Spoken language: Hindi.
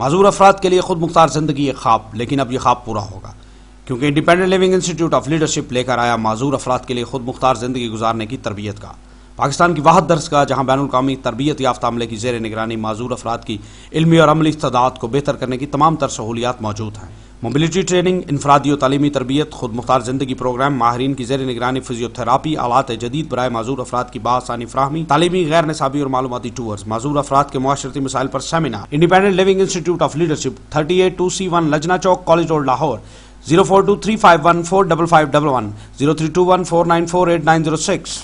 माजूर अफराद के लिए खुद मुख्तार ज़िंदगी एक ख्वाब लेकिन अब यह ख्वाब पूरा होगा क्योंकि independent living institute of leadership लेकर आया माजूर अफराद के लिए खुद मुख्तार ज़िंदगी गुजारने की तरबियत का पाकिस्तान की वाहद दर्ज का जहाँ बैन अवी तरबियत याफ्ता अमले की जेर निगरानी माजूर अफराद की इलमी और अमली इस्तात को बेहतर करने की तमाम तर सहूलियात मौजूद हैं मोबिलिटी ट्रेनिंग इनफरादी और तलीमी तरबियत खुद मुख्तार ज़िंदगी प्रोग्राम माहरीन की जेर निगरानी फिजियोथेरापी आलात जदीद बरए माजूर अफराद की बासानी फ्राहमी तालीमी गैर निसाबी और मालूमती टूर्स माजूर अफराद के माशरती मिसाइल पर seminar independent living institute of leadership thirty eight two C one Lajna Chowk college road Lahore zero four two three five one four double five double one zero three two one four nine four eight nine zero six